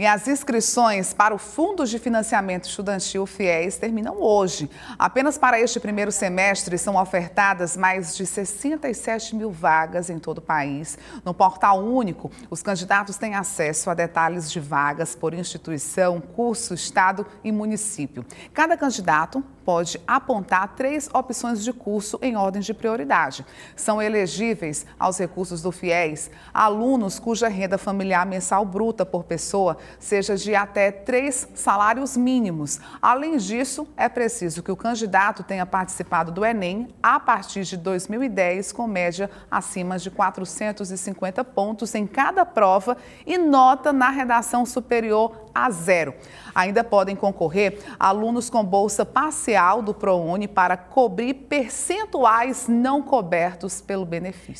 E as inscrições para o Fundo de Financiamento Estudantil FIES terminam hoje. Apenas para este primeiro semestre são ofertadas mais de 67 mil vagas em todo o país. No portal único, os candidatos têm acesso a detalhes de vagas por instituição, curso, estado e município. Cada candidato pode apontar três opções de curso em ordem de prioridade. São elegíveis aos recursos do FIES alunos cuja renda familiar mensal bruta por pessoa seja de até três salários mínimos. Além disso, é preciso que o candidato tenha participado do Enem a partir de 2010, com média acima de 450 pontos em cada prova e nota na redação superior a zero. Ainda podem concorrer alunos com bolsa parcial do ProUni para cobrir percentuais não cobertos pelo benefício.